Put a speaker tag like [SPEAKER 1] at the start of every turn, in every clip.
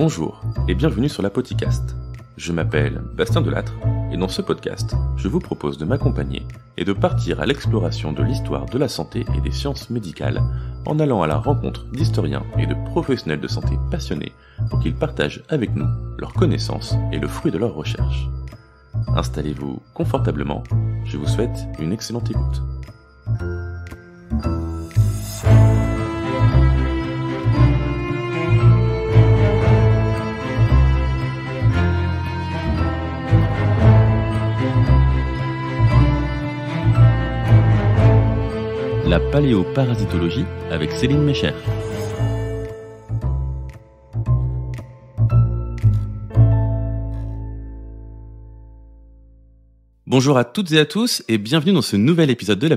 [SPEAKER 1] Bonjour et bienvenue sur l'Apoticast. Je m'appelle Bastien Delattre et dans ce podcast, je vous propose de m'accompagner et de partir à l'exploration de l'histoire de la santé et des sciences médicales en allant à la rencontre d'historiens et de professionnels de santé passionnés pour qu'ils partagent avec nous leurs connaissances et le fruit de leurs recherches. Installez-vous confortablement, je vous souhaite une excellente écoute. la paléoparasitologie avec Céline Mécher. Bonjour à toutes et à tous et bienvenue dans ce nouvel épisode de la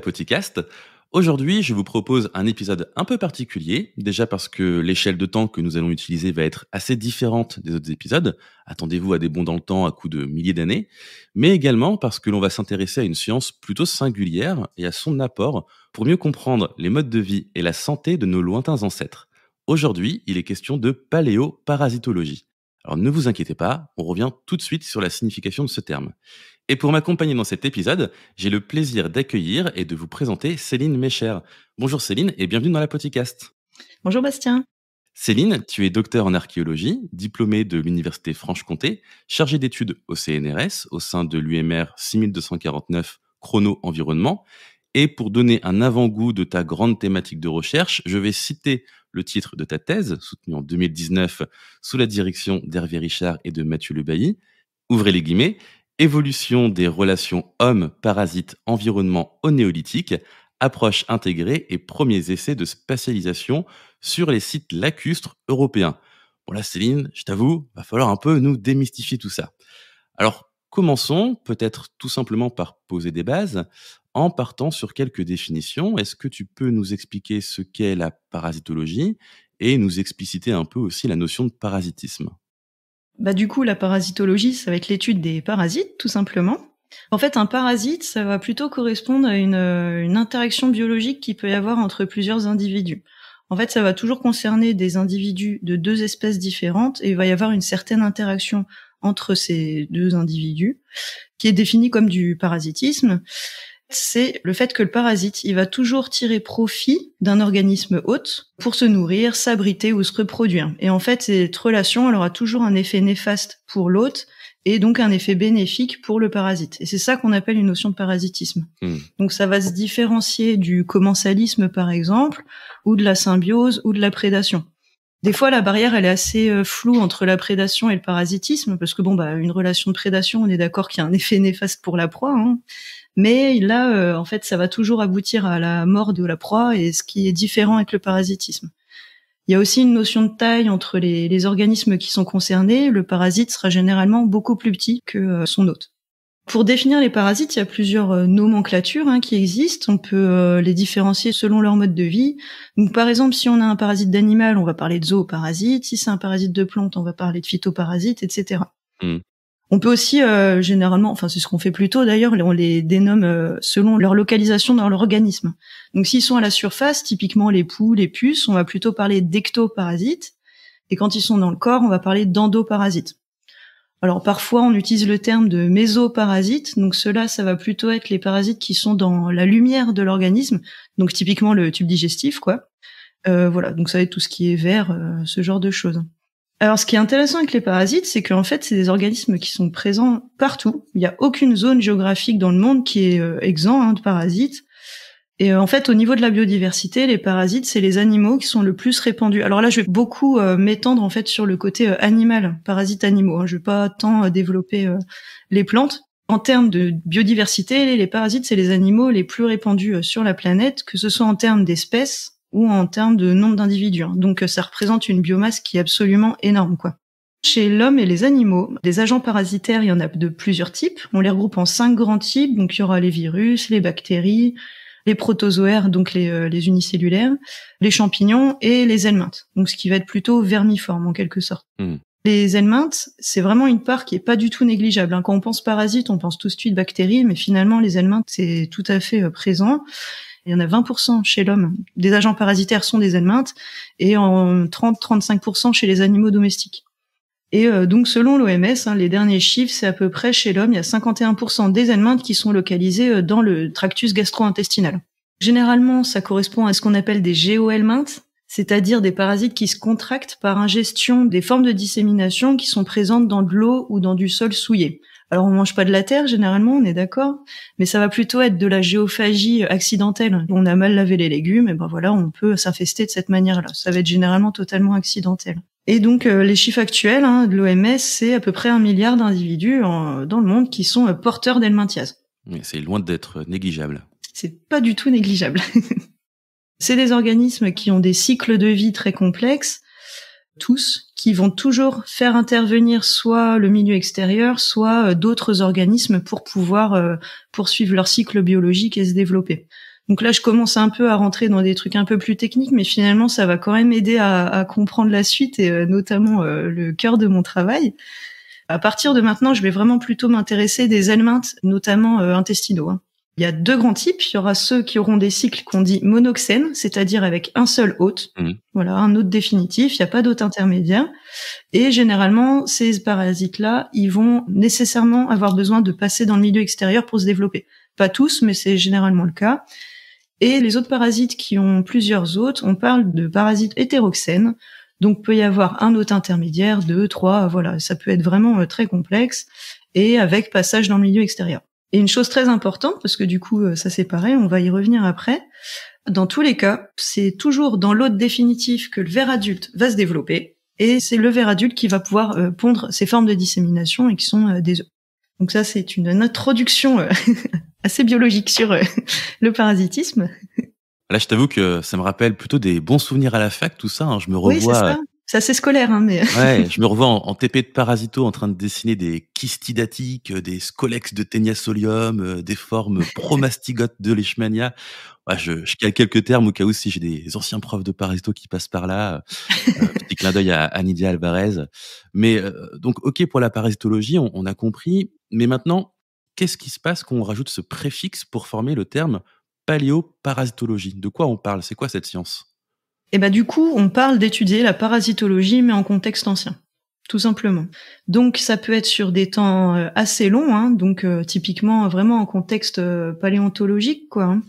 [SPEAKER 1] Aujourd'hui, je vous propose un épisode un peu particulier, déjà parce que l'échelle de temps que nous allons utiliser va être assez différente des autres épisodes. Attendez-vous à des bons dans le temps à coups de milliers d'années, mais également parce que l'on va s'intéresser à une science plutôt singulière et à son apport pour mieux comprendre les modes de vie et la santé de nos lointains ancêtres. Aujourd'hui, il est question de paléoparasitologie. Alors ne vous inquiétez pas, on revient tout de suite sur la signification de ce terme. Et pour m'accompagner dans cet épisode, j'ai le plaisir d'accueillir et de vous présenter Céline Mécher. Bonjour Céline et bienvenue dans la podcast. Bonjour Bastien. Céline, tu es docteur en archéologie, diplômée de l'Université Franche-Comté, chargée d'études au CNRS au sein de l'UMR 6249 Chrono Environnement. Et pour donner un avant-goût de ta grande thématique de recherche, je vais citer le titre de ta thèse, soutenue en 2019 sous la direction d'Hervé Richard et de Mathieu Lebailly. Ouvrez les guillemets, Évolution des relations hommes-parasites-environnement au néolithique, approche intégrée et premiers essais de spatialisation sur les sites lacustres européens. Bon là Céline, je t'avoue, va falloir un peu nous démystifier tout ça. Alors commençons peut-être tout simplement par poser des bases en partant sur quelques définitions. Est-ce que tu peux nous expliquer ce qu'est la parasitologie et nous expliciter un peu aussi la notion de parasitisme
[SPEAKER 2] bah du coup, la parasitologie, ça va être l'étude des parasites, tout simplement. En fait, un parasite, ça va plutôt correspondre à une, euh, une interaction biologique qui peut y avoir entre plusieurs individus. En fait, ça va toujours concerner des individus de deux espèces différentes et il va y avoir une certaine interaction entre ces deux individus qui est définie comme du parasitisme c'est le fait que le parasite, il va toujours tirer profit d'un organisme hôte pour se nourrir, s'abriter ou se reproduire. Et en fait, cette relation, elle aura toujours un effet néfaste pour l'hôte et donc un effet bénéfique pour le parasite. Et c'est ça qu'on appelle une notion de parasitisme. Hmm. Donc ça va se différencier du commensalisme, par exemple, ou de la symbiose ou de la prédation. Des fois, la barrière, elle est assez euh, floue entre la prédation et le parasitisme, parce que bon, bah, une relation de prédation, on est d'accord qu'il y a un effet néfaste pour la proie, hein, mais là, euh, en fait, ça va toujours aboutir à la mort de la proie et ce qui est différent avec le parasitisme. Il y a aussi une notion de taille entre les, organismes qui sont concernés. Le parasite sera généralement beaucoup plus petit que euh, son hôte. Pour définir les parasites, il y a plusieurs euh, nomenclatures hein, qui existent. On peut les différencier selon leur mode de vie. Donc, par exemple, si on a un parasite d'animal, on va parler de zooparasite. Si c'est un parasite de plante, on va parler de phytoparasite, etc. On peut aussi euh, généralement, enfin c'est ce qu'on fait plutôt d'ailleurs, on les dénomme euh, selon leur localisation dans l'organisme. Donc s'ils sont à la surface, typiquement les poux, les puces, on va plutôt parler d'ectoparasites, et quand ils sont dans le corps, on va parler d'endoparasites. Alors parfois on utilise le terme de mésoparasites, donc cela ça va plutôt être les parasites qui sont dans la lumière de l'organisme, donc typiquement le tube digestif quoi. Euh, voilà, donc ça va être tout ce qui est vert, ce genre de choses. Alors, ce qui est intéressant avec les parasites, c'est qu'en fait, c'est des organismes qui sont présents partout. Il n'y a aucune zone géographique dans le monde qui est euh, exempte exempt hein, de parasites. Et euh, en fait, au niveau de la biodiversité, les parasites, c'est les animaux qui sont le plus répandus. Alors là, je vais beaucoup euh, m'étendre en fait sur le côté animal, parasites animaux. Hein. Je ne vais pas tant développer les plantes. En termes de biodiversité, les parasites, c'est les animaux les plus répandus sur la planète, que ce soit en termes d'espèces, ou en termes de nombre d'individus. Hein. Donc euh, ça représente une biomasse qui est absolument énorme, quoi. Chez l'homme et les animaux, des agents parasitaires, il y en a de plusieurs types. On les regroupe en cinq grands types, donc il y aura les virus, les bactéries, les protozoaires, donc les, euh, unicellulaires, les champignons et les helminthes. Donc ce qui va être plutôt vermiforme en quelque sorte. Hmm. Les helminthes, c'est vraiment une part qui est pas du tout négligeable. Hein. Quand on pense parasite, on pense tout de suite bactéries, mais finalement les helminthes c'est tout à fait euh, présent. Il y en a 20% chez l'homme. Des agents parasitaires sont des helminthes et en 30-35% chez les animaux domestiques. Et euh, donc, selon l'OMS, hein, les derniers chiffres, c'est à peu près chez l'homme, il y a 51% des helminthes qui sont localisés euh, dans le tractus gastro-intestinal. Généralement, ça correspond à ce qu'on appelle des géohelminthes, c'est-à-dire des parasites qui se contractent par ingestion des formes de dissémination qui sont présentes dans de l'eau ou dans du sol souillé. Alors on mange pas de la terre généralement, on est d'accord, mais ça va plutôt être de la géophagie accidentelle. On a mal lavé les légumes, et ben voilà, on peut s'infester de cette manière-là. Ça va être généralement totalement accidentel. Et donc euh, les chiffres actuels hein, de l'OMS, c'est à peu près un milliard d'individus dans le monde qui sont euh, porteurs porteurs
[SPEAKER 1] mais C'est loin d'être euh, négligeable.
[SPEAKER 2] C'est pas du tout négligeable. c'est des organismes qui ont des cycles de vie très complexes, tous, qui vont toujours faire intervenir soit le milieu extérieur, soit euh, d'autres organismes pour pouvoir euh, poursuivre leur cycle biologique et se développer. Donc là, je commence un peu à rentrer dans des trucs un peu plus techniques, mais finalement, ça va quand même aider à, comprendre la suite et euh, notamment le cœur de mon travail. À partir de maintenant, je vais vraiment plutôt m'intéresser des aliments, notamment intestinaux. Hein. Il y a deux grands types. Il y aura ceux qui auront des cycles qu'on dit monoxènes, c'est-à-dire avec un seul hôte. Mhm. Voilà, un hôte définitif. Il n'y a pas d'hôte intermédiaire. Et généralement, ces parasites-là, ils vont nécessairement avoir besoin de passer dans le milieu extérieur pour se développer. Pas tous, mais c'est généralement le cas. Et les autres parasites qui ont plusieurs hôtes, on parle de parasites hétéroxènes. Donc peut y avoir un hôte intermédiaire, deux, trois, voilà, ça peut être vraiment euh, très complexe et avec passage dans le milieu extérieur. Et une chose très importante, parce que du coup, euh, ça c'est pareil, on va y revenir après. Dans tous les cas, c'est toujours dans l'autre définitif que le ver adulte va se développer, et c'est le ver adulte qui va pouvoir euh, pondre ses formes de dissémination et qui sont euh, des œufs. Donc ça, c'est une introduction assez biologique sur le parasitisme.
[SPEAKER 1] Là, je t'avoue que ça me rappelle plutôt des bons souvenirs à la fac, tout ça. Hein. Je me revois
[SPEAKER 2] c'est assez scolaire, hein, mais. Ouais, je
[SPEAKER 1] me revois en, TP de Parasito en train de dessiner des kystidatiques, euh, des scolex de solium, euh, des formes promastigotes de leishmania. je, je quelques termes au cas où si j'ai des anciens profs de Parasito qui passent par là. Euh, petit clin d'œil à, à, Alvarez. Mais donc, OK pour la parasitologie, on, on a compris. Mais maintenant, qu'est-ce qui se passe quand on rajoute ce préfixe pour former le terme paléoparasitologie De quoi on parle C'est quoi cette
[SPEAKER 2] science et ben du coup, on parle d'étudier la parasitologie, mais en contexte ancien, tout simplement. Donc ça peut être sur des temps euh, assez longs, hein, donc euh, typiquement vraiment en contexte euh, paléontologique, quoi. Hein.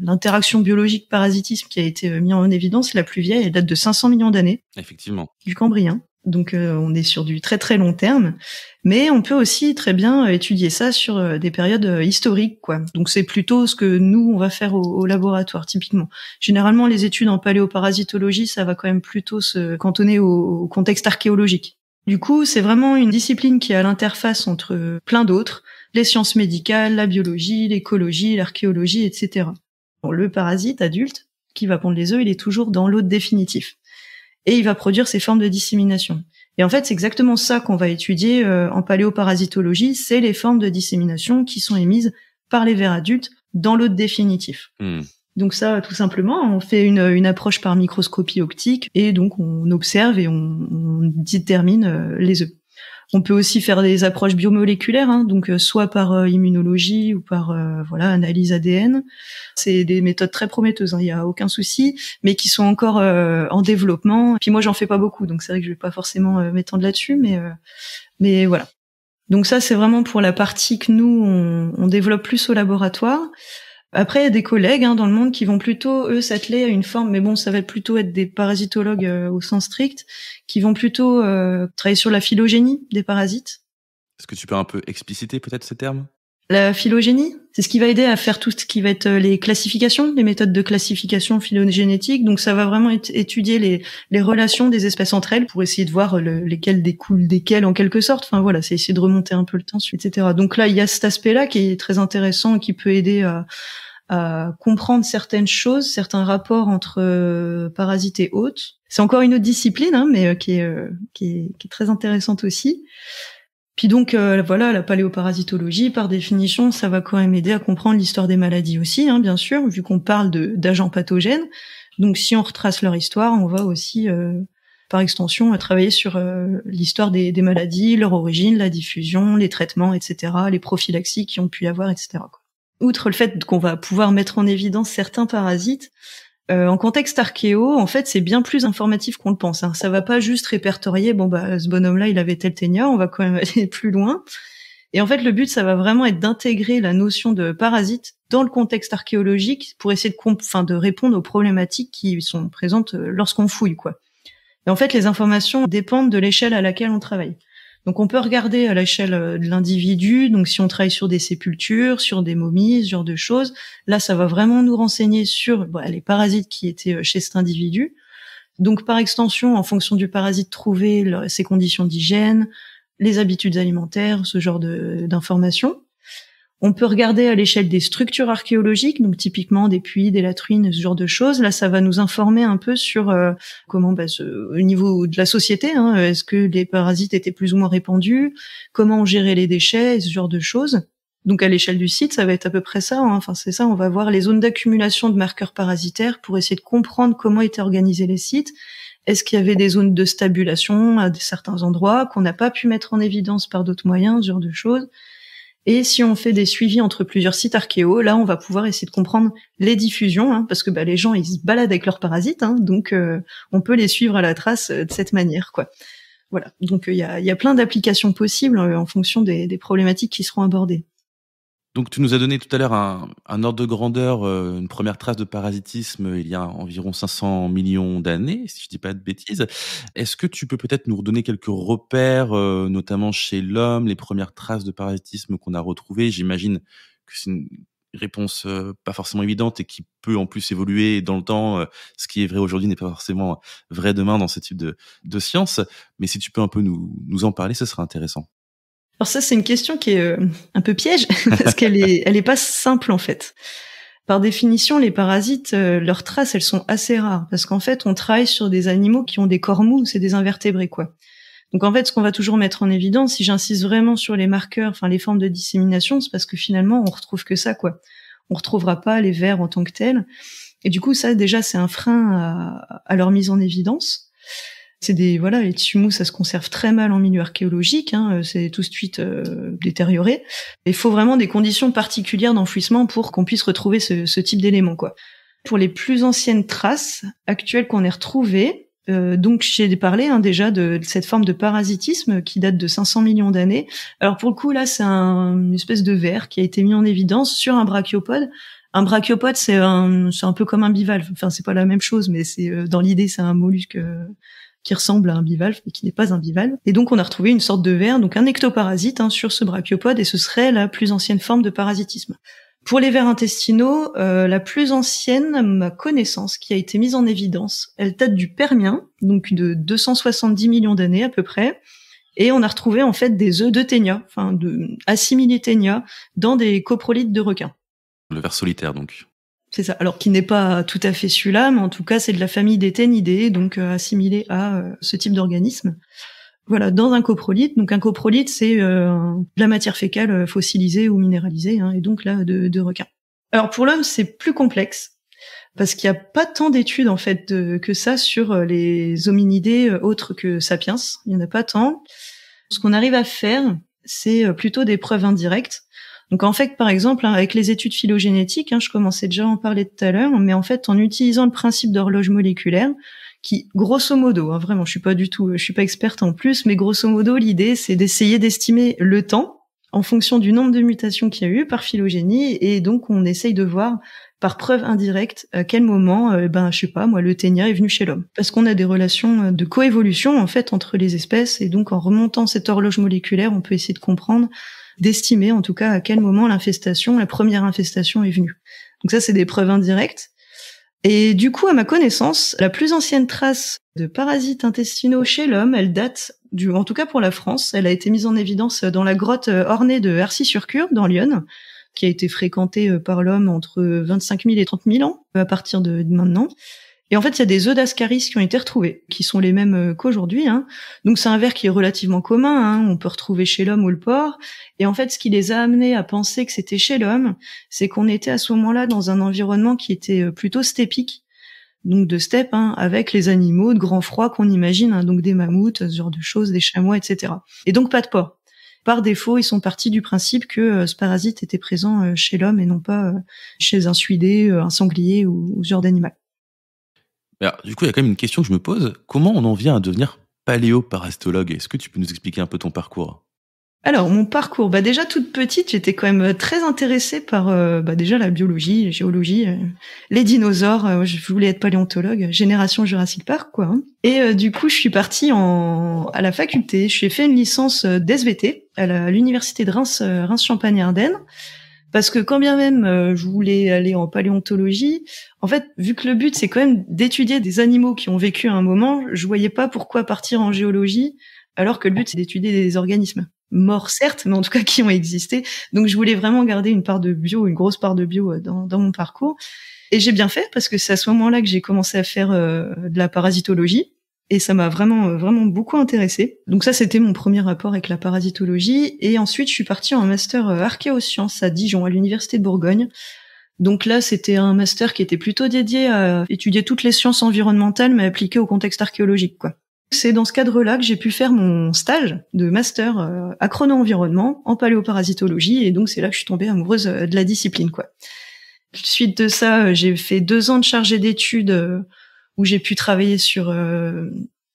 [SPEAKER 2] L'interaction biologique-parasitisme qui a été mise en évidence, la plus vieille, elle date de 500 millions d'années. Effectivement. Du Cambrien. Donc euh, on est sur du très très long terme, mais on peut aussi très bien étudier ça sur euh, des périodes euh, historiques quoi. Donc c'est plutôt ce que nous on va faire au, laboratoire typiquement. Généralement les études en paléoparasitologie ça va quand même plutôt se cantonner au, contexte archéologique. Du coup c'est vraiment une discipline qui a l'interface entre plein d'autres, les sciences médicales, la biologie, l'écologie, l'archéologie, etc. le parasite adulte qui va pondre les œufs il est toujours dans l'hôte définitif et il va produire ces formes de dissémination. Et en fait, c'est exactement ça qu'on va étudier euh, en paléoparasitologie, c'est les formes de dissémination qui sont émises par les vers adultes dans l'hôte définitif. Hmm. Donc ça, tout simplement, on fait une, approche par microscopie optique et donc on observe et on, on détermine euh, les œufs. On peut aussi faire des approches biomoléculaires, hein, donc euh, soit par euh, immunologie ou par euh, voilà analyse ADN. C'est des méthodes très prometteuses, hein, il n'y a aucun souci, mais qui sont encore en développement. Puis moi, j'en fais pas beaucoup, donc c'est vrai que je vais pas forcément m'étendre là-dessus, mais mais voilà. Donc ça, c'est vraiment pour la partie que nous on développe plus au laboratoire. Après, il y a des collègues hein, dans le monde qui vont plutôt, eux, s'atteler à une forme, mais bon, ça va plutôt être des parasitologues euh, au sens strict, qui vont plutôt euh, travailler sur la phylogénie des parasites.
[SPEAKER 1] Est-ce que tu peux un peu expliciter peut-être ce terme
[SPEAKER 2] la phylogénie, c'est ce qui va aider à faire tout ce qui va être euh, les classifications, les méthodes de classification phylogénétique. Donc ça va vraiment étudier les, relations des espèces entre elles pour essayer de voir euh, lesquelles découlent desquelles en quelque sorte. Enfin voilà, c'est essayer de remonter un peu le temps, etc. Donc là, il y a cet aspect-là qui est très intéressant et qui peut aider à, comprendre certaines choses, certains rapports entre euh, parasites et hôtes. C'est encore une autre discipline, hein, mais qui, est, très intéressante aussi. Puis donc euh, voilà, la paléoparasitologie, par définition, ça va quand même aider à comprendre l'histoire des maladies aussi, hein, bien sûr, vu qu'on parle d'agents pathogènes. Donc si on retrace leur histoire, on va aussi, euh, par extension, euh, travailler sur l'histoire des, maladies, leur origine, la diffusion, les traitements, etc., les prophylaxies qui ont pu avoir, etc. Outre le fait qu'on va pouvoir mettre en évidence certains parasites, euh, en contexte archéo, en fait, c'est bien plus informatif qu'on le pense. Hein. Ça va pas juste répertorier, bon bah ce bonhomme-là, il avait tel ténia, on va quand même aller plus loin. Et en fait, le but, ça va vraiment être d'intégrer la notion de parasite dans le contexte archéologique pour essayer de, de répondre aux problématiques qui sont présentes euh, lorsqu'on fouille, quoi. Et en fait, les informations dépendent de l'échelle à laquelle on travaille. Donc on peut regarder à l'échelle euh, de l'individu, donc si on travaille sur des sépultures, sur des momies, ce genre de choses, là ça va vraiment nous renseigner sur bah, les parasites qui étaient euh, chez cet individu. Donc par extension, en fonction du parasite trouvé, ses conditions d'hygiène, les habitudes alimentaires, ce genre d'informations. On peut regarder à l'échelle des structures archéologiques, donc typiquement des puits, des latrines, ce genre de choses. Là, ça va nous informer un peu sur euh, comment, bah, au niveau de la société, hein, est-ce que les parasites étaient plus ou moins répandus, comment on gérait les déchets, ce genre de choses. Donc à l'échelle du site, ça va être à peu près ça. Hein. Enfin, c'est ça. On va voir les zones d'accumulation de marqueurs parasitaires pour essayer de comprendre comment étaient organisés les sites. Est-ce qu'il y avait des zones de stabulation à certains endroits qu'on n'a pas pu mettre en évidence par d'autres moyens, ce genre de choses. Et si on fait des suivis entre plusieurs sites archéo, là, on va pouvoir essayer de comprendre les diffusions, hein, parce que bah, les gens, ils se baladent avec leurs parasites, hein, donc euh, on peut les suivre à la trace euh, de cette manière, quoi. Voilà, donc euh, il y a, plein d'applications possibles en fonction des problématiques qui seront abordées.
[SPEAKER 1] Donc tu nous as donné tout à l'heure un, ordre de grandeur, euh, une première trace de parasitisme euh, il y a environ 500 millions d'années, si je ne dis pas de bêtises. Est-ce que tu peux peut-être nous redonner quelques repères, euh, notamment chez l'homme, les premières traces de parasitisme qu'on a retrouvées J'imagine que c'est une réponse pas forcément évidente et qui peut en plus évoluer dans le temps. ce qui est vrai aujourd'hui n'est pas forcément vrai demain dans ce type de, de science. Mais si tu peux un peu nous, nous en parler, ce serait intéressant.
[SPEAKER 2] Alors ça, c'est une question qui est euh, un peu piège parce qu'elle est, elle est pas simple en fait. Par définition, les parasites, euh, leurs traces, elles sont assez rares parce qu'en fait, on travaille sur des animaux qui ont des corps mous, c'est des invertébrés quoi. Donc en fait, ce qu'on va toujours mettre en évidence, si j'insiste vraiment sur les marqueurs, enfin les formes de dissémination, c'est parce que finalement, on retrouve que ça, quoi. On retrouvera pas les vers en tant que tels. Et du coup, ça déjà, c'est un frein à, leur mise en évidence. C'est des voilà, les tsumous, ça se conserve très mal en milieu archéologique. Hein, euh, c'est tout de suite euh, détérioré. Il faut vraiment des conditions particulières d'enfouissement pour qu'on puisse retrouver ce, type d'élément quoi. Pour les plus anciennes traces actuelles qu'on ait retrouvées, euh, donc j'ai parlé hein, déjà de, cette forme de parasitisme qui date de 500 millions d'années. Alors pour le coup là, c'est un, une espèce de verre qui a été mis en évidence sur un brachiopode. Un brachiopode, c'est un, un peu comme un bivalve. Enfin, c'est pas la même chose, mais c'est dans l'idée, c'est un mollusque qui ressemble à un bivalve mais qui n'est pas un bivalve. Et donc on a retrouvé une sorte de ver, donc un ectoparasite hein, sur ce brachiopode et ce serait la plus ancienne forme de parasitisme. Pour les vers intestinaux, euh, la plus ancienne, ma connaissance, qui a été mise en évidence, elle date du Permien, donc de 270 millions d'années à peu près. Et on a retrouvé en fait des œufs de ténia, enfin de assimilés ténia, dans des coprolites de requins.
[SPEAKER 1] Le ver solitaire donc.
[SPEAKER 2] C'est Alors qui n'est pas tout à fait celui-là, mais en tout cas, c'est de la famille des ténidés, donc euh, assimilé à euh, ce type d'organisme. Voilà, dans un coprolite. Donc un coprolite, c'est euh, de la matière fécale fossilisée ou minéralisée, hein, et donc là de, de requin. Alors pour l'homme, c'est plus complexe parce qu'il n'y a pas tant d'études en fait que ça sur les hominidés autres que sapiens. Il n'y en a pas tant. Ce qu'on arrive à faire, c'est plutôt des preuves indirectes donc en fait, par exemple, hein, avec les études phylogénétiques, hein, je commençais déjà à en parler tout à l'heure, mais en fait, en utilisant le principe d'horloge moléculaire, qui grosso modo, hein, vraiment, je suis pas du tout, je suis pas experte en plus, mais grosso modo, l'idée c'est d'essayer d'estimer le temps en fonction du nombre de mutations qu'il y a eu par phylogénie, et donc on essaye de voir par preuve indirecte à quel moment, euh, ben je sais pas, moi, le ténia est venu chez l'homme, parce qu'on a des relations euh, de coévolution en fait entre les espèces, et donc en remontant cette horloge moléculaire, on peut essayer de comprendre d'estimer en tout cas à quel moment l'infestation, la première infestation est venue. Donc ça, c'est des preuves indirectes. Et du coup, à ma connaissance, la plus ancienne trace de parasites intestinaux chez l'homme, elle date du, en tout cas pour la France, elle a été mise en évidence dans la grotte euh, ornée de Hercy-sur-Cure, dans l'Yonne, qui a été fréquentée euh, par l'homme entre 25 000 et 30 000 ans, euh, à partir de maintenant. Et en fait, il y a des œufs d'ascaris qui ont été retrouvés, qui sont les mêmes euh, qu'aujourd'hui. Hein. Donc c'est un verre qui est relativement commun, hein. on peut retrouver chez l'homme ou le porc. Et en fait, ce qui les a amenés à penser que c'était chez l'homme, c'est qu'on était à ce moment-là dans un environnement qui était euh, plutôt stépique, donc de steppe, hein, avec les animaux de grand froid qu'on imagine, donc des mammouths, ce genre de choses, des chamois, etc. Et donc pas de porc. Par défaut, ils sont partis du principe que euh, ce parasite était présent chez l'homme et non pas chez un suidé, un sanglier ou, ou ce genre d'animal
[SPEAKER 1] du coup, il y a quand même une question que je me pose. Comment on en vient à devenir paléoparastologue Est-ce que tu peux nous expliquer un peu ton parcours
[SPEAKER 2] alors mon parcours, bah déjà toute petite, j'étais quand même euh, très intéressée par euh, bah, déjà la biologie, la géologie, euh, les dinosaures. je voulais être paléontologue, génération Jurassic Park quoi. Hein. Et du coup, je suis partie à la faculté. Je suis fait une licence d'SVT à l'université de Reims, Reims Champagne Ardennes. Parce que quand bien même euh, je voulais aller en paléontologie, en fait, vu que le but c'est quand même d'étudier des animaux qui ont vécu à un moment, je voyais pas pourquoi partir en géologie alors que le but c'est d'étudier des organismes morts certes, mais en tout cas qui ont existé. Donc je voulais vraiment garder une part de bio, une grosse part de bio euh, dans, mon parcours. Et j'ai bien fait parce que c'est à ce moment-là que j'ai commencé à faire euh, de la parasitologie. Et ça m'a vraiment, euh, vraiment beaucoup intéressé. Donc ça, c'était mon premier rapport avec la parasitologie. Et ensuite, je suis partie en master euh, archéosciences à Dijon, à l'université de Bourgogne. Donc là, c'était un master qui était plutôt dédié à étudier toutes les sciences environnementales, mais appliquées au contexte archéologique, quoi. C'est dans ce cadre-là que j'ai pu faire mon stage de master à euh, chrono-environnement en paléoparasitologie, et donc c'est là que je suis tombée amoureuse de la discipline, quoi. Suite de ça, j'ai fait deux ans de chargé d'études où j'ai pu travailler sur euh,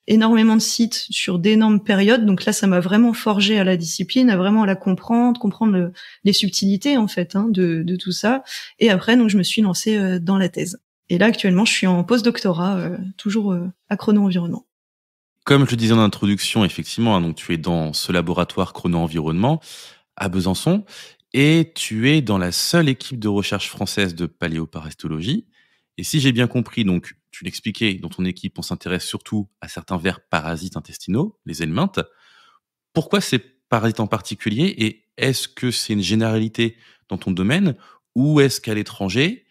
[SPEAKER 2] énormément de sites sur d'énormes périodes. Donc là, ça m'a vraiment forgé à la discipline, à vraiment la comprendre, comprendre les subtilités en fait hein, de, de, tout ça. Et après, donc je me suis lancée euh, dans la thèse. Et là, actuellement, je suis en post-doctorat, euh, toujours à Chrono Environnement.
[SPEAKER 1] Comme je le disais en introduction, effectivement, hein, donc tu es dans ce laboratoire Chrono Environnement à Besançon et tu es dans la seule équipe de recherche française de paléoparastologie. Et si j'ai bien compris, donc tu l'expliquais, dans ton équipe, on s'intéresse surtout à certains vers parasites intestinaux, les helminthes. Pourquoi ces parasites en particulier et est-ce que c'est une généralité dans ton domaine ou est-ce qu'à l'étranger,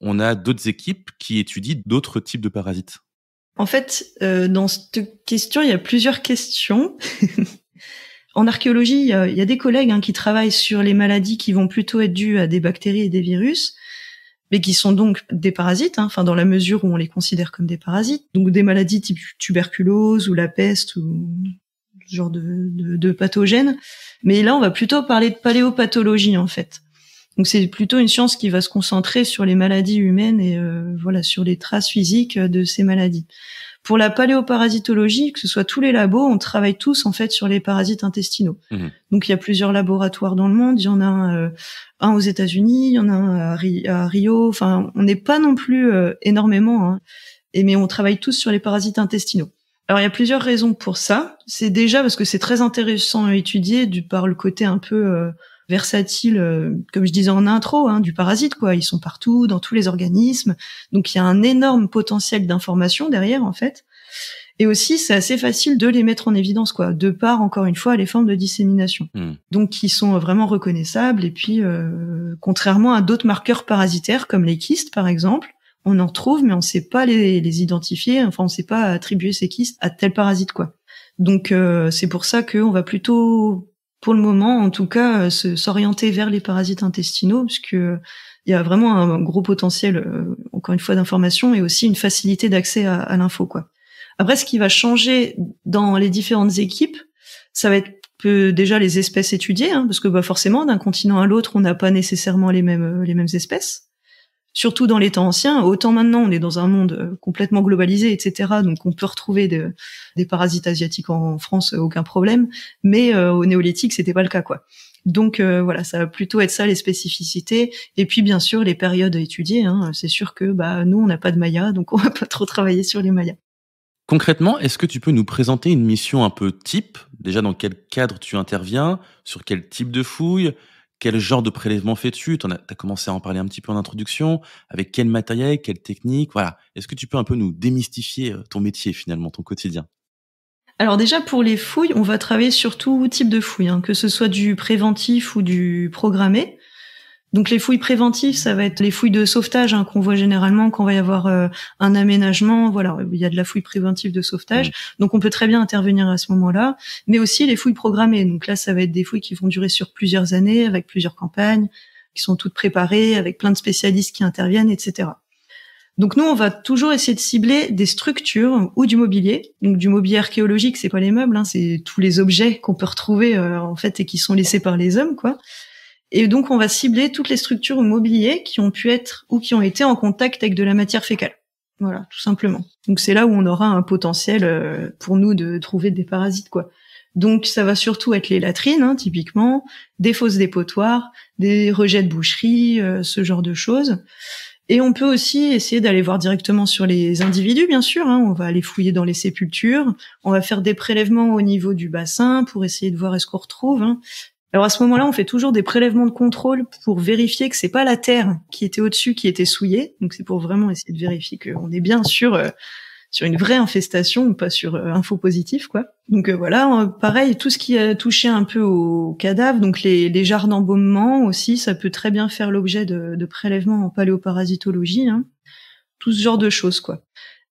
[SPEAKER 1] on a d'autres équipes qui étudient d'autres types de parasites
[SPEAKER 2] En fait, euh, dans cette question, il y a plusieurs questions. en archéologie, il y a des collègues hein, qui travaillent sur les maladies qui vont plutôt être dues à des bactéries et des virus mais qui sont donc des parasites, hein, enfin dans la mesure où on les considère comme des parasites, donc des maladies type tuberculose ou la peste ou ce genre de, pathogènes. Mais là, on va plutôt parler de paléopathologie en fait. Donc c'est plutôt une science qui va se concentrer sur les maladies humaines et euh, voilà sur les traces physiques de ces maladies. Pour la paléoparasitologie, que ce soit tous les labos, on travaille tous en fait sur les parasites intestinaux. Mhm. Donc il y a plusieurs laboratoires dans le monde. Il y en a euh, un, aux États-Unis, il y en a un à, Rio. Enfin, on n'est pas non plus euh, énormément, hein, et mais on travaille tous sur les parasites intestinaux. Alors il y a plusieurs raisons pour ça. C'est déjà parce que c'est très intéressant à étudier du par le côté un peu euh, versatiles, euh, comme je disais en intro, hein, du parasite. quoi. Ils sont partout, dans tous les organismes. Donc il y a un énorme potentiel d'information derrière, en fait. Et aussi, c'est assez facile de les mettre en évidence, quoi, de par, encore une fois, les formes de dissémination. Hmm. Donc, qui sont vraiment reconnaissables. Et puis, euh, contrairement à d'autres marqueurs parasitaires, comme les kystes, par exemple, on en trouve, mais on ne sait pas les, identifier. Enfin, on sait pas attribuer ces kystes à tel parasite, quoi. Donc, euh, c'est pour ça qu'on va plutôt pour le moment, en tout cas, euh, s'orienter vers les parasites intestinaux, parce il euh, y a vraiment un gros potentiel, euh, encore une fois, d'information et aussi une facilité d'accès à, l'info, quoi. Après, ce qui va changer dans les différentes équipes, ça va être déjà les espèces étudiées, hein, parce que bah, forcément, d'un continent à l'autre, on n'a pas nécessairement les mêmes les mêmes espèces surtout dans les temps anciens. Autant maintenant, on est dans un monde euh, complètement globalisé, etc. Donc on peut retrouver des parasites asiatiques en France, euh, aucun problème. Mais euh, au néolithique, c'était pas le cas, quoi. Donc voilà, ça va plutôt être ça les spécificités. Et puis bien sûr les périodes à étudier. Hein. C'est sûr que bah nous on n'a pas de Maya, donc on va pas trop travailler sur les Mayas.
[SPEAKER 1] Concrètement, est-ce que tu peux nous présenter une mission un peu type Déjà dans quel cadre tu interviens Sur quel type de fouilles quel genre de prélèvement fais-tu Tu as, commencé à en parler un petit peu en introduction. Avec quel matériel, quelle technique Voilà. Est-ce que tu peux un peu nous démystifier euh,
[SPEAKER 2] ton métier finalement, ton quotidien alors déjà pour les fouilles, on va travailler sur tout type de fouilles, hein, que ce soit du préventif ou du programmé. Donc les fouilles préventives, ça va être les fouilles de sauvetage hein, qu'on voit généralement quand va y avoir euh, un aménagement. Voilà, il y a de la fouille préventive de sauvetage. Mmh. Donc on peut très bien intervenir à ce moment-là, mais aussi les fouilles programmées. Donc là, ça va être des fouilles qui vont durer sur plusieurs années, avec plusieurs campagnes, qui sont toutes préparées, avec plein de spécialistes qui interviennent, etc. Donc nous, on va toujours essayer de cibler des structures ou du mobilier. Donc du mobilier archéologique, c'est pas les meubles, hein, c'est tous les objets qu'on peut retrouver euh, en fait et qui sont laissés par les hommes, quoi. Et donc, on va cibler toutes les structures ou qui ont pu être ou qui ont été en contact avec de la matière fécale. Voilà, tout simplement. Donc, c'est là où on aura un potentiel euh, pour nous de trouver des parasites, quoi. Donc, ça va surtout être les latrines, hein, typiquement, des fosses dépotoirs, des rejets de boucherie, euh, ce genre de choses. Et on peut aussi essayer d'aller voir directement sur les individus, bien sûr. Hein. On va aller fouiller dans les sépultures. On va faire des prélèvements au niveau du bassin pour essayer de voir est-ce qu'on retrouve. Hein, alors à ce moment-là, on fait toujours des prélèvements de contrôle pour vérifier que c'est pas la terre qui était au-dessus qui était souillée. Donc c'est pour vraiment essayer de vérifier qu'on est bien sûr euh, sur une vraie infestation ou pas sur euh, un faux positif quoi. Donc euh, voilà, euh, pareil, tout ce qui a touché un peu au cadavre, donc les, les jarres d'embaumement aussi, ça peut très bien faire l'objet de, prélèvements en paléoparasitologie, hein. tout ce genre de choses quoi.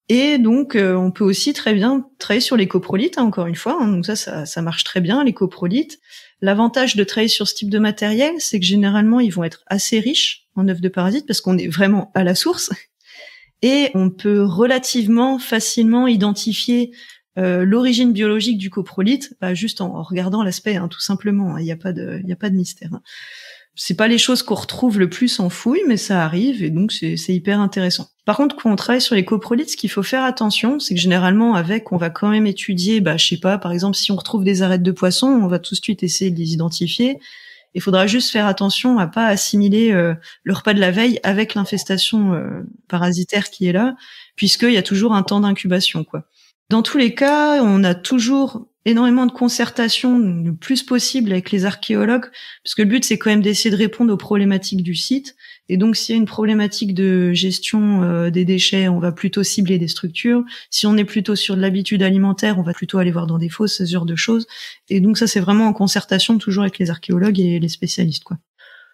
[SPEAKER 2] Et donc, on peut aussi très bien travailler sur les coprolites, hein, encore une fois. Hein. donc ça, ça, ça, marche très bien, les coprolites. L'avantage de travailler sur ce type de matériel, c'est que généralement, ils vont être assez riches en œufs de parasites parce qu'on est vraiment à la source. Et on peut relativement facilement identifier euh, l'origine biologique du coprolite, bah, juste en, regardant l'aspect, hein, tout simplement. Hein. Il n'y a pas de, il a pas de mystère. Hein. C'est pas les choses qu'on retrouve le plus en fouille, mais ça arrive et donc c'est hyper intéressant. Par contre, quand on travaille sur les coprolites, ce qu'il faut faire attention, c'est que généralement, avec, on va quand même étudier, bah, je sais pas, par exemple, si on retrouve des arêtes de poisson, on va tout de suite essayer de les identifier. Il faudra juste faire attention à pas assimiler euh, le repas de la veille avec l'infestation euh, parasitaire qui est là, puisqu'il y a toujours un temps d'incubation, quoi. Dans tous les cas, on a toujours énormément de concertation le plus possible avec les archéologues, parce que le but c'est quand même d'essayer de répondre aux problématiques du site. Et donc s'il y a une problématique de gestion euh, des déchets, on va plutôt cibler des structures. Si on est plutôt sur de l'habitude alimentaire, on va plutôt aller voir dans des fosses, ce genre de choses. Et donc ça c'est vraiment en concertation toujours avec les archéologues et les spécialistes quoi.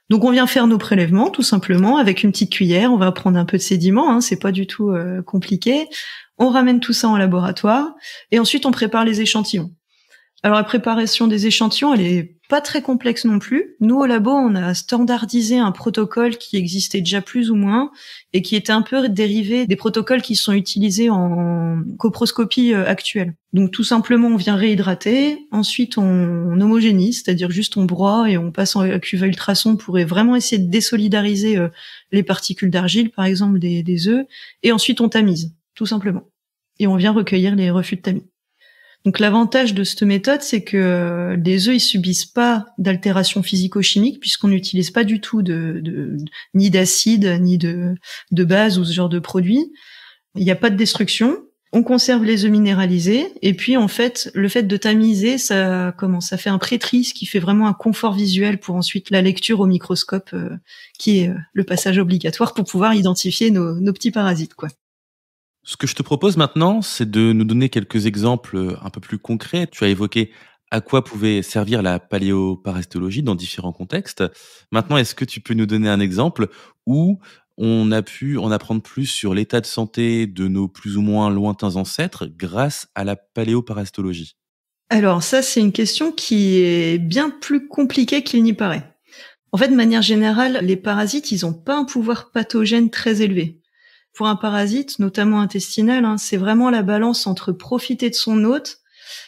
[SPEAKER 2] Donc on vient faire nos prélèvements tout simplement avec une petite cuillère, on va prendre un peu de sédiments, hein, c'est pas du tout euh, compliqué. On ramène tout ça en laboratoire et ensuite on prépare les échantillons. Alors la préparation des échantillons, elle est pas très complexe non plus. Nous, au labo, on a standardisé un protocole qui existait déjà plus ou moins et qui était un peu dérivé des protocoles qui sont utilisés en coproscopie euh, actuelle. Donc tout simplement, on vient réhydrater, ensuite on, homogénise, c'est-à-dire juste on broie et on passe en cuve ultrason pour e-, vraiment essayer de désolidariser euh, les particules d'argile, par exemple des, des œufs, et ensuite on tamise, tout simplement. Et on vient recueillir les refus de tamis. Donc l'avantage de cette méthode, c'est que euh, les œufs ils subissent pas d'altération physico-chimique puisqu'on n'utilise pas du tout de, ni d'acide ni de, de base ou ce genre de produit. Il n'y a pas de destruction. On conserve les œufs minéralisés et puis en fait le fait de tamiser ça comment ça fait un pré ce qui fait vraiment un confort visuel pour ensuite la lecture au microscope euh, qui est euh, le passage obligatoire pour pouvoir identifier nos, nos petits parasites quoi.
[SPEAKER 1] Ce que je te propose maintenant, c'est de nous donner quelques exemples un peu plus concrets. Tu as évoqué à quoi pouvait servir la paléoparastologie dans différents contextes. Maintenant, est-ce que tu peux nous donner un exemple où on a pu en apprendre plus sur l'état de santé de nos plus ou moins lointains ancêtres grâce à la paléoparastologie
[SPEAKER 2] Alors ça, c'est une question qui est bien plus compliquée qu'il n'y paraît. En fait, de manière générale, les parasites, ils n'ont pas un pouvoir pathogène très élevé pour un parasite, notamment intestinal, hein, c'est vraiment la balance entre profiter de son hôte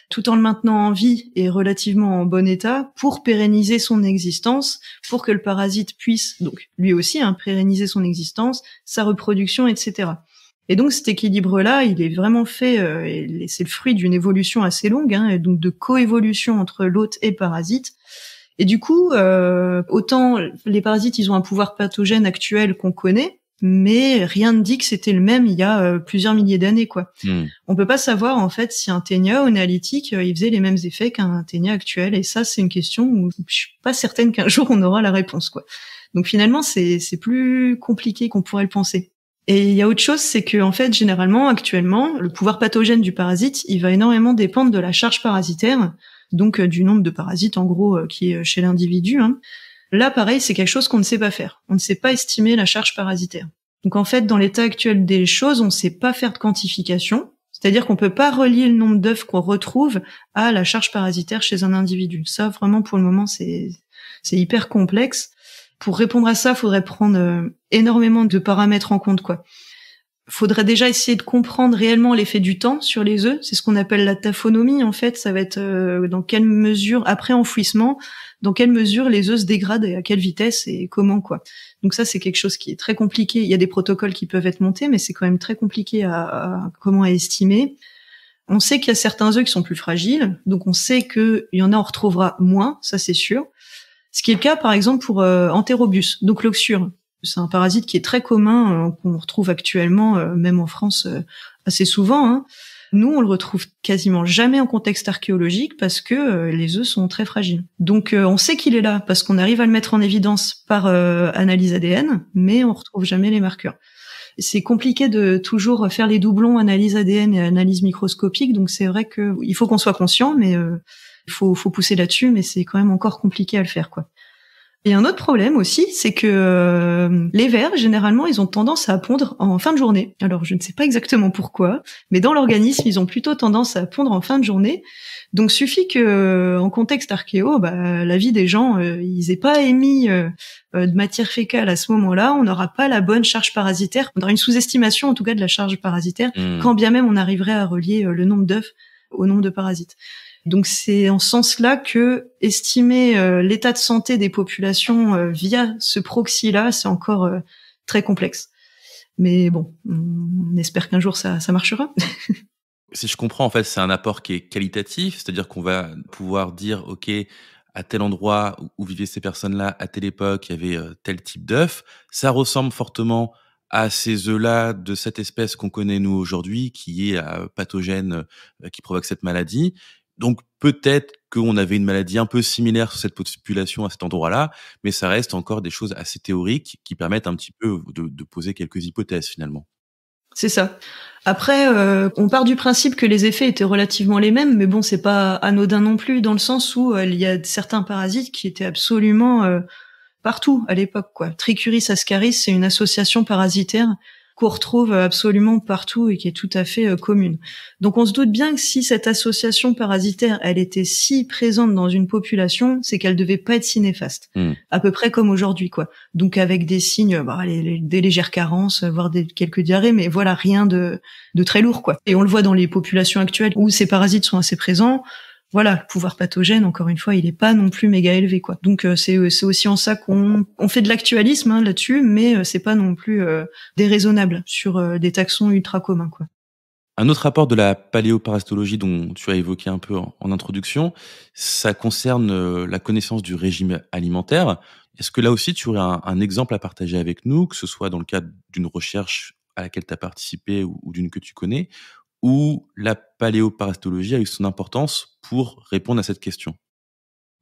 [SPEAKER 2] tout en le maintenant en vie et relativement en bon état pour pérenniser son existence, pour que le parasite puisse donc lui aussi hein, pérenniser son existence, sa reproduction, etc. Et donc cet équilibre-là, il est vraiment fait, euh, c'est le fruit d'une évolution assez longue, hein, et donc de coévolution entre l'hôte et parasite. Et du coup, euh, autant les parasites, ils ont un pouvoir pathogène actuel qu'on connaît, mais rien ne dit que c'était le même il y a euh, plusieurs milliers d'années quoi. Hmm. On peut pas savoir en fait si un ténia onalytique euh, il faisait les mêmes effets qu'un ténia actuel et ça c'est une question où je suis pas certaine qu'un jour on aura la réponse quoi. Donc finalement c'est c'est plus compliqué qu'on pourrait le penser. Et il y a autre chose, c'est que en fait, généralement, actuellement, le pouvoir pathogène du parasite, il va énormément dépendre de la charge parasitaire, donc euh, du nombre de parasites en gros qui est chez l'individu. Hein. Là, pareil, c'est quelque chose qu'on ne sait pas faire. On ne sait pas estimer la charge parasitaire. Donc en fait, dans l'état actuel des choses, on ne sait pas faire de quantification, c'est-à-dire qu'on ne peut pas relier le nombre d'œufs qu'on retrouve à la charge parasitaire chez un individu. Ça, vraiment, pour le moment, c'est hyper complexe. Pour répondre à ça, il faudrait prendre euh, énormément de paramètres en compte, quoi. Faudrait déjà essayer de comprendre réellement l'effet du temps sur les œufs. C'est ce qu'on appelle la taphonomie, en fait. Ça va être euh, dans quelle mesure, après enfouissement, dans quelle mesure les œufs se dégradent et à quelle vitesse et comment quoi. Donc ça c'est quelque chose qui est très compliqué. Il y a des protocoles qui peuvent être montés, mais c'est quand même très compliqué à, comment à estimer. On sait qu'il y a certains œufs qui sont plus fragiles, donc on sait qu'il y en a on retrouvera moins, ça c'est sûr. Ce qui est le cas par exemple pour euh, donc l'oxure. C'est un parasite qui est très commun, euh, qu'on retrouve actuellement, euh, même en France, euh, assez souvent. Hein. Nous, on le retrouve quasiment jamais en contexte archéologique parce que euh, les œufs sont très fragiles. Donc euh, on sait qu'il est là parce qu'on arrive à le mettre en évidence par euh, analyse ADN, mais on retrouve jamais les marqueurs. C'est compliqué de toujours faire les doublons analyse ADN et analyse microscopique, donc c'est vrai qu'il faut qu'on soit conscient, mais il faut, faut pousser là-dessus, mais c'est quand même encore compliqué à le faire, quoi. Et un autre problème aussi, c'est que euh, les vers, généralement, ils ont tendance à pondre en fin de journée. Alors, je ne sais pas exactement pourquoi, mais dans l'organisme, ils ont plutôt tendance à pondre en fin de journée. Donc, suffit que, euh, en contexte archéo, bah, la vie des gens, euh, ils aient pas émis de matière fécale à ce moment-là, on n'aura pas la bonne charge parasitaire. On aura une sous-estimation, en tout cas, de la charge parasitaire, hmm. quand bien même on arriverait à relier le nombre d'œufs au nombre de parasites. Donc c'est en ce sens-là que estimer euh, l'état de santé des populations euh, via ce proxy-là, c'est encore euh, très complexe. Mais bon, on espère qu'un jour ça, ça marchera.
[SPEAKER 1] si je comprends, en fait, c'est un apport qui est qualitatif, c'est-à-dire qu'on va pouvoir dire, OK, à tel endroit où vivaient ces personnes-là, à telle époque, il y avait tel type d'œuf. Ça ressemble fortement à ces œufs-là de cette espèce qu'on connaît nous aujourd'hui, qui est pathogène, qui provoque cette maladie. Donc peut-être qu'on avait une maladie un peu similaire sur cette population à cet endroit-là, mais ça reste encore des choses assez théoriques qui permettent un petit peu de, poser quelques hypothèses finalement.
[SPEAKER 2] C'est ça. Après, euh, on part du principe que les effets étaient relativement les mêmes, mais bon, c'est pas anodin non plus, dans le sens où euh, il y a certains parasites qui étaient absolument euh, partout à l'époque. quoi. Trichuris ascaris, c'est une association parasitaire qu'on retrouve euh, absolument partout et qui est tout à fait euh, commune. Donc on se doute bien que si cette association parasitaire, elle était si présente dans une population, c'est qu'elle devait pas être si néfaste. Hmm. À peu près comme aujourd'hui, quoi. Donc avec des signes, bah, des légères carences, euh, voire quelques diarrhées, mais voilà, rien de, de très lourd, quoi. Et on le voit dans les populations actuelles où ces parasites sont assez présents voilà, le pouvoir pathogène, encore une fois, il n'est pas non plus méga élevé, quoi. Donc euh, euh, c'est aussi en ça qu'on fait de l'actualisme hein, là-dessus, mais euh, c'est pas non plus déraisonnable sur des taxons ultra communs, quoi.
[SPEAKER 1] Un autre rapport de la paléoparastologie dont tu as évoqué un peu en, introduction, ça concerne la connaissance du régime alimentaire. Est-ce que là aussi tu aurais un, exemple à partager avec nous, que ce soit dans le cadre d'une recherche à laquelle tu as participé ou d'une que tu connais, où la paléoparastologie a eu son importance pour répondre à cette question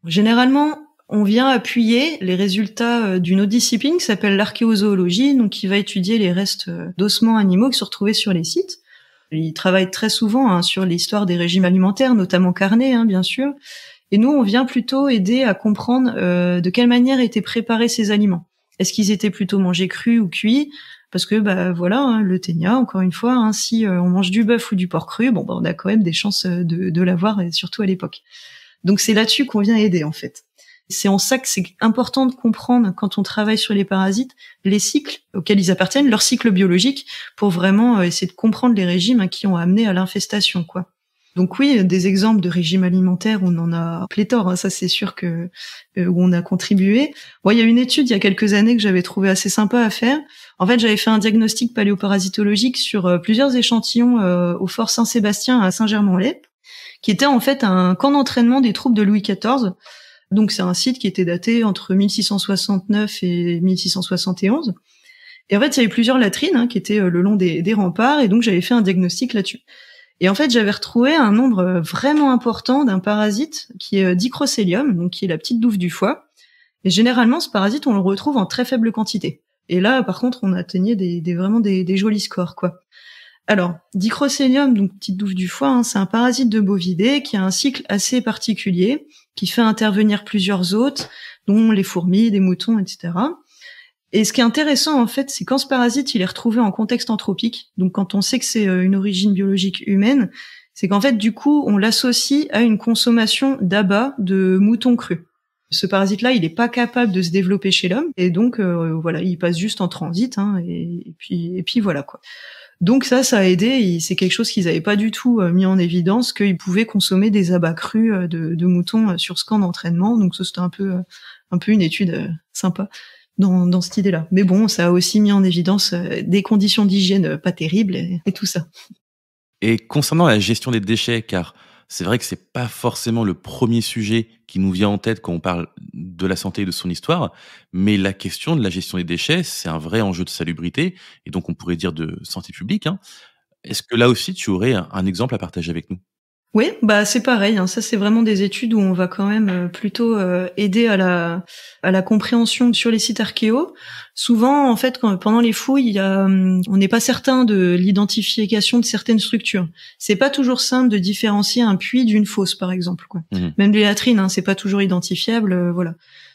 [SPEAKER 2] Généralement, on vient appuyer les résultats euh, d'une autre discipline qui s'appelle l'archéozoologie, donc qui va étudier les restes euh, d'ossements animaux qui se retrouvaient sur les sites. Ils travaillent très souvent hein, sur l'histoire des régimes alimentaires, notamment carnés, hein, bien sûr. Et nous, on vient plutôt aider à comprendre euh, de quelle manière étaient préparés ces aliments. Est-ce qu'ils étaient plutôt mangés crus ou cuits parce que bah voilà, hein, le ténia, encore une fois, hein, si euh, on mange du bœuf ou du porc cru, bon bah, on a quand même des chances euh, de, l'avoir, et surtout à l'époque. Donc c'est là-dessus qu'on vient aider en fait. C'est en ça que c'est important de comprendre quand on travaille sur les parasites les cycles auxquels ils appartiennent, leur cycle biologique, pour vraiment euh, essayer de comprendre les régimes hein, qui ont amené à l'infestation, quoi. Donc oui, des exemples de régimes alimentaires, on en a pléthore. Hein, ça, c'est sûr que euh, où on a contribué. il y a une étude il y a quelques années que j'avais trouvé assez sympa à faire. En fait, j'avais fait un diagnostic paléoparasitologique sur euh, plusieurs échantillons euh, au Fort Saint-Sébastien à Saint-Germain-en-Laye, qui était en fait un camp d'entraînement des troupes de Louis XIV. Donc c'est un site qui était daté entre 1669 et 1671. Et en fait, il y avait plusieurs latrines hein, qui étaient le long des remparts, et donc j'avais fait un diagnostic là-dessus. Et en fait, j'avais retrouvé un nombre euh, vraiment important d'un parasite qui est euh, dicrocélium, donc qui est la petite douve du foie. Et généralement, ce parasite, on le retrouve en très faible quantité. Et là, par contre, on atteignait des, des vraiment des, jolis scores, quoi. Alors, dicrocélium, donc petite douve du foie, hein, c'est un parasite de bovidé qui a un cycle assez particulier, qui fait intervenir plusieurs hôtes, dont les fourmis, des moutons, etc. Et ce qui est intéressant, en fait, c'est quand ce parasite, il est retrouvé en contexte anthropique, donc quand on sait que c'est euh, une origine biologique humaine, c'est qu'en fait, du coup, on l'associe à une consommation d'abats de moutons crus. Ce parasite-là, il n'est pas capable de se développer chez l'homme, et donc euh, voilà, il passe juste en transit, hein, et, et, puis et puis voilà quoi. Donc ça, ça a aidé. C'est quelque chose qu'ils n'avaient pas du tout euh, mis en évidence qu'ils pouvaient consommer des abats crus de, de moutons sur ce camp d'entraînement. Donc ça, c'était un peu un peu une étude sympa dans, cette idée-là. Mais bon, ça a aussi mis en évidence euh, des conditions d'hygiène euh, pas terribles et, tout ça.
[SPEAKER 1] Et concernant la gestion des déchets, car c'est vrai que c'est pas forcément le premier sujet qui nous vient en tête quand on parle de la santé et de son histoire, mais la question de la gestion des déchets, c'est un vrai enjeu de salubrité et donc on pourrait dire de santé publique. Hein. Est-ce que là aussi tu aurais un exemple à partager avec nous
[SPEAKER 2] oui, bah c'est pareil. Hein. Ça, c'est vraiment des études où on va quand même euh, plutôt euh, aider à la à la compréhension sur les sites archéo. Souvent, en fait, quand, pendant les fouilles, hum, on n'est pas certain de l'identification de certaines structures. C'est pas toujours simple de différencier un puits d'une fosse, par exemple. Quoi. Mmh même les latrines, hein, c'est pas toujours identifiable. Euh, voilà.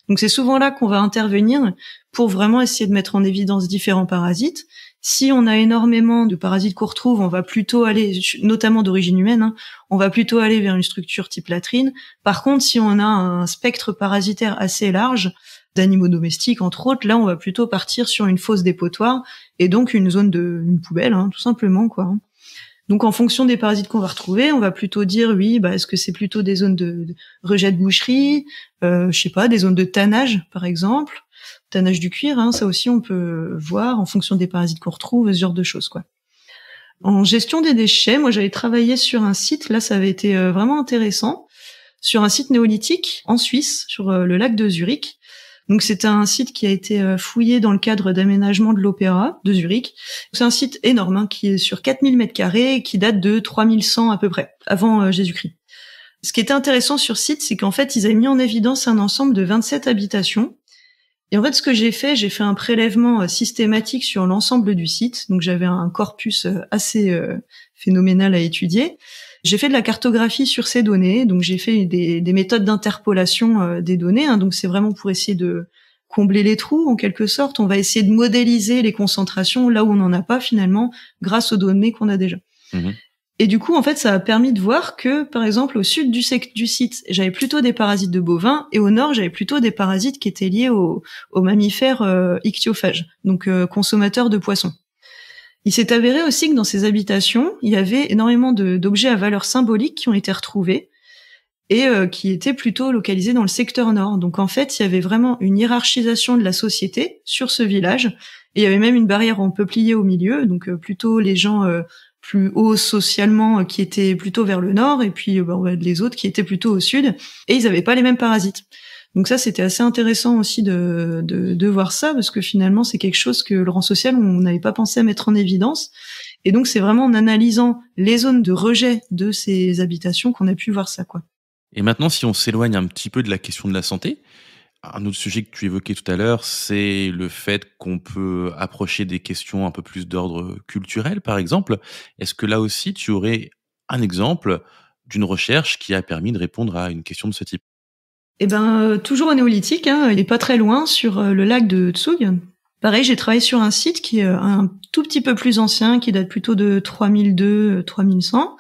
[SPEAKER 2] Donc c'est souvent là qu'on va intervenir pour vraiment essayer de mettre en évidence différents parasites si on a énormément de parasites qu'on retrouve, on va plutôt aller, notamment d'origine humaine, hein, on va plutôt aller vers une structure type latrine. Par contre, si on a un spectre parasitaire assez large, d'animaux domestiques, entre autres, là, on va plutôt partir sur une fosse dépotoir et donc une zone de une poubelle, hein, tout simplement, quoi. Hein. Donc, en fonction des parasites qu'on va retrouver, on va plutôt dire, oui, bah, est-ce que c'est plutôt des zones de, de rejet de boucherie, euh, je sais pas, des zones de tannage, par exemple, tannage du cuir, hein, ça aussi on peut voir en fonction des parasites qu'on retrouve, ce genre de choses quoi. En gestion des déchets, moi j'avais travaillé sur un site, là ça avait été euh, vraiment intéressant, sur un site néolithique en Suisse, sur euh, le lac de Zurich. Donc c'est un site qui a été euh, fouillé dans le cadre d'aménagement de l'opéra de Zurich. C'est un site énorme hein, qui est sur 4000 mètres carrés qui date de 3100 à peu près avant Jésus-Christ. Ce qui était intéressant sur site, c'est qu'en fait, ils avaient mis en évidence un ensemble de 27 habitations et en fait, ce que j'ai fait, j'ai fait un prélèvement euh, systématique sur l'ensemble du site. Donc, j'avais un corpus euh, assez euh, phénoménal à étudier. J'ai fait de la cartographie sur ces données. Donc, j'ai fait des, méthodes d'interpolation des données. Hein. donc, c'est vraiment pour essayer de combler les trous, en quelque sorte. On va essayer de modéliser les concentrations là où on n'en a pas, finalement, grâce aux données qu'on a déjà. Mmh et du coup, en fait, ça a permis de voir que, par exemple, au sud du, du site, j'avais plutôt des parasites de bovins, et au nord, j'avais plutôt des parasites qui étaient liés aux, mammifères euh, ichthyophages, donc euh, consommateurs de poissons. Il s'est avéré aussi que dans ces habitations, il y avait énormément d'objets à valeur symbolique qui ont été retrouvés et euh, qui étaient plutôt localisés dans le secteur nord. Donc en fait, il y avait vraiment une hiérarchisation de la société sur ce village, et il y avait même une barrière en peuplier au milieu, donc euh, plutôt les gens plus haut socialement euh, qui étaient plutôt vers le nord et puis euh, bah, les autres qui étaient plutôt au sud et ils n'avaient pas les mêmes parasites. Donc ça c'était assez intéressant aussi de, de, de, voir ça parce que finalement c'est quelque chose que le rang social on n'avait pas pensé à mettre en évidence et donc c'est vraiment en analysant les zones de rejet de ces habitations qu'on a pu voir ça quoi.
[SPEAKER 1] Et maintenant si on s'éloigne un petit peu de la question de la santé, un autre sujet que tu évoquais tout à l'heure, c'est le fait qu'on peut approcher des questions un peu plus d'ordre culturel, par exemple. Est-ce que là aussi, tu aurais un exemple d'une recherche qui a permis de répondre à une question de ce type
[SPEAKER 2] Eh ben, euh, toujours au néolithique, hein, il n'est pas très loin sur euh, le lac de Tsug. Pareil, j'ai travaillé sur un site qui est euh, un tout petit peu plus ancien, qui date plutôt de 3002-3100.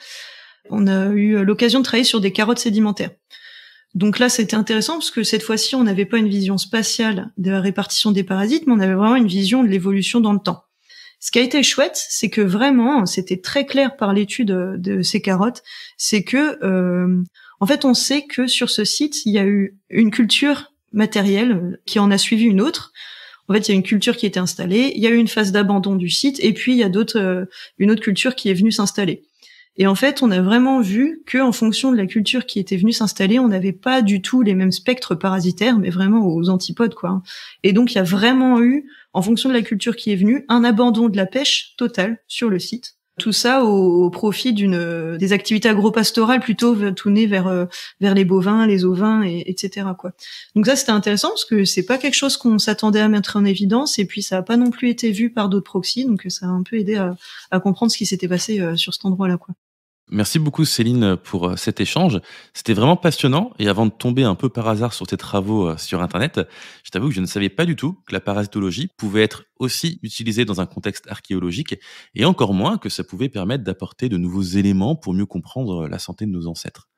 [SPEAKER 2] On a eu l'occasion de travailler sur des carottes sédimentaires. Donc là, c'était intéressant parce que cette fois-ci, on n'avait pas une vision spatiale de la répartition des parasites, mais on avait vraiment une vision de l'évolution dans le temps. Ce qui a été chouette, c'est que vraiment, c'était très clair par l'étude de ces carottes, c'est que, euh, en fait, on sait que sur ce site, il y a eu une culture matérielle qui en a suivi une autre. En fait, il y a une culture qui était installée, il y a eu une phase d'abandon du site, et puis il y a d'autres, euh, une autre culture qui est venue s'installer. Et en fait, on a vraiment vu que, en fonction de la culture qui était venue s'installer, on n'avait pas du tout les mêmes spectres parasitaires, mais vraiment aux antipodes, quoi. Et donc, il y a vraiment eu, en fonction de la culture qui est venue, un abandon de la pêche totale sur le site. Tout ça au, profit d'une euh, des activités agro-pastorales plutôt tournées vers euh, vers les bovins, les ovins, et, etc. Quoi. Donc ça c'était intéressant parce que c'est pas quelque chose qu'on s'attendait à mettre en évidence et puis ça a pas non plus été vu par d'autres proxys, donc ça a un peu aidé à, à comprendre ce qui s'était passé euh, sur cet endroit-là. Quoi.
[SPEAKER 1] Merci beaucoup Céline pour euh, cet échange. C'était vraiment passionnant et avant de tomber un peu par hasard sur tes travaux euh, sur Internet, je t'avoue que je ne savais pas du tout que la parasitologie pouvait être aussi utilisée dans un contexte archéologique et encore moins que ça pouvait permettre d'apporter de nouveaux éléments pour mieux comprendre euh, la santé de nos ancêtres.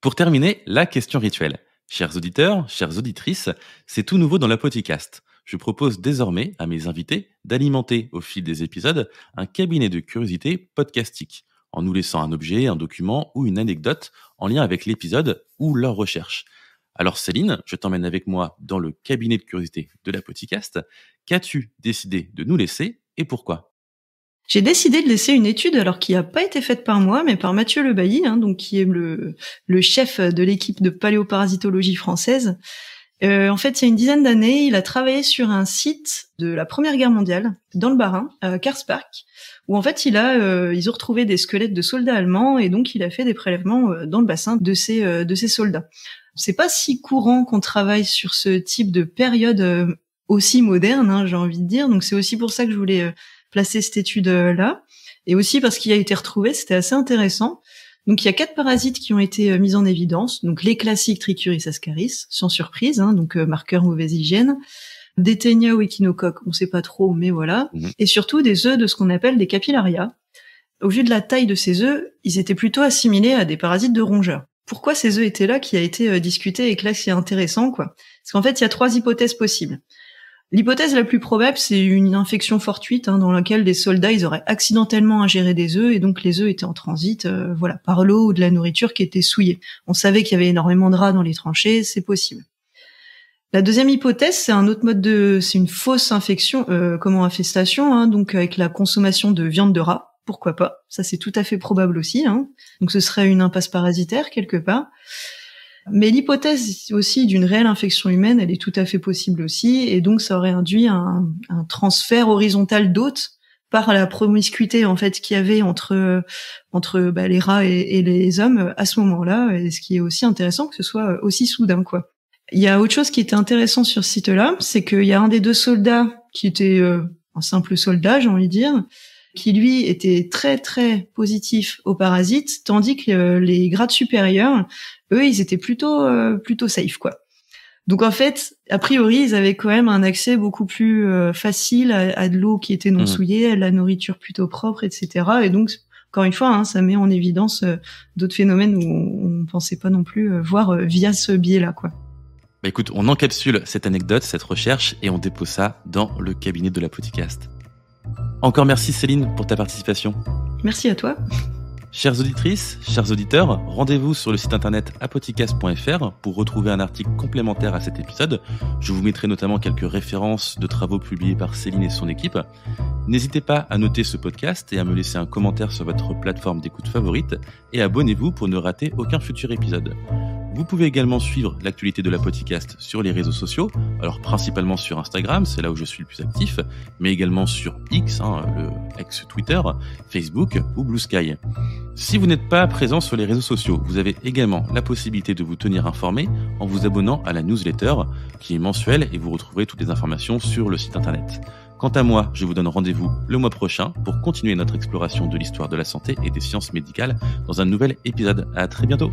[SPEAKER 1] Pour terminer, la question rituelle. Chers auditeurs, chères auditrices, c'est tout nouveau dans la podcast je propose désormais à mes invités d'alimenter au fil des épisodes un cabinet de curiosité podcastique en nous laissant un objet, un document ou une anecdote en lien avec l'épisode ou leur recherche. Alors Céline, je t'emmène avec moi dans le cabinet de curiosité de la podcast. Qu'as-tu décidé de nous laisser et pourquoi
[SPEAKER 2] j'ai décidé de laisser une étude, alors qui n'a pas été faite par moi, mais par Mathieu Le Bailly, hein, donc qui est le, chef de l'équipe de paléoparasitologie française. Euh, en fait, il y a une dizaine d'années, il a travaillé sur un site de la Première Guerre mondiale, dans le Bas-Rhin, à Karspark, où en fait il a, euh, ils ont retrouvé des squelettes de soldats allemands et donc il a fait des prélèvements euh, dans le bassin de ces euh, de ces soldats. C'est pas si courant qu'on travaille sur ce type de période aussi moderne, hein, j'ai envie de dire. Donc c'est aussi pour ça que je voulais placer cette étude là, et aussi parce qu'il a été retrouvé, c'était assez intéressant. Donc il y a quatre parasites qui ont été mis en évidence, donc les classiques Trichuris ascaris, sans surprise, hein, donc marqueur mauvaise hygiène, ténia ou équinocoques, on sait pas trop, mais voilà. Mhm. Et surtout des œufs de ce qu'on appelle des capillaria. Au vu de la taille de ces œufs, ils étaient plutôt assimilés à des parasites de rongeurs. Pourquoi ces œufs étaient là qui a été euh, discuté et que là c'est intéressant, quoi? Parce qu'en fait, il y a trois hypothèses possibles. L'hypothèse la plus probable, c'est une infection fortuite hein, dans laquelle des soldats ils auraient accidentellement ingéré des œufs et donc les œufs étaient en transit, euh, voilà, par l'eau ou de la nourriture qui était souillée. On savait qu'il y avait énormément de rats dans les tranchées, c'est possible. La deuxième hypothèse, c'est un autre mode de, c'est une fausse infection, euh, comment infestation, hein, donc avec la consommation de viande de rat, pourquoi pas Ça c'est tout à fait probable aussi. Hein. Donc ce serait une impasse parasitaire quelque part. Mais l'hypothèse aussi d'une réelle infection humaine, elle est tout à fait possible aussi, et donc ça aurait induit un, transfert horizontal d'hôtes par la promiscuité en fait qu'il y avait entre entre bah, les rats et, et, les hommes à ce moment-là, et ce qui est aussi intéressant que ce soit aussi soudain quoi. Il y a autre chose qui était intéressant sur ce site-là, c'est qu'il y a un des deux soldats qui était euh, un simple soldat, j'ai envie de dire, qui lui était très très positif aux parasites, tandis que euh, les grades supérieurs, eux, ils étaient plutôt euh, plutôt safe quoi. Donc en fait, a priori, ils avaient quand même un accès beaucoup plus facile à, de l'eau qui était non mmh. souillée, à la nourriture plutôt propre, etc. Et donc encore une fois, hein, ça met en évidence d'autres phénomènes où on pensait pas non plus voir via ce biais-là, quoi.
[SPEAKER 1] Bah écoute, on encapsule cette anecdote, cette recherche, et on dépose ça dans le cabinet de la podcast. Encore merci Céline pour ta participation. Merci à toi. Chères auditrices, chers auditeurs, rendez-vous sur le site internet Apoticast.fr pour retrouver un article complémentaire à cet épisode. Je vous mettrai notamment quelques références de travaux publiés par Céline et son équipe. N'hésitez pas à noter ce podcast et à me laisser un commentaire sur votre plateforme d'écoute favorite et abonnez-vous pour ne rater aucun futur épisode. Vous pouvez également suivre l'actualité de la sur les réseaux sociaux, alors principalement sur Instagram, c'est là où je suis le plus actif, mais également sur X, hein, le ex-Twitter, Facebook ou Blue Sky. Si vous n'êtes pas présent sur les réseaux sociaux, vous avez également la possibilité de vous tenir informé en vous abonnant à la newsletter qui est mensuelle et vous retrouverez toutes les informations sur le site internet. Quant à moi, je vous donne rendez-vous le mois prochain pour continuer notre exploration de l'histoire de la santé et des sciences médicales dans un nouvel épisode. À très bientôt.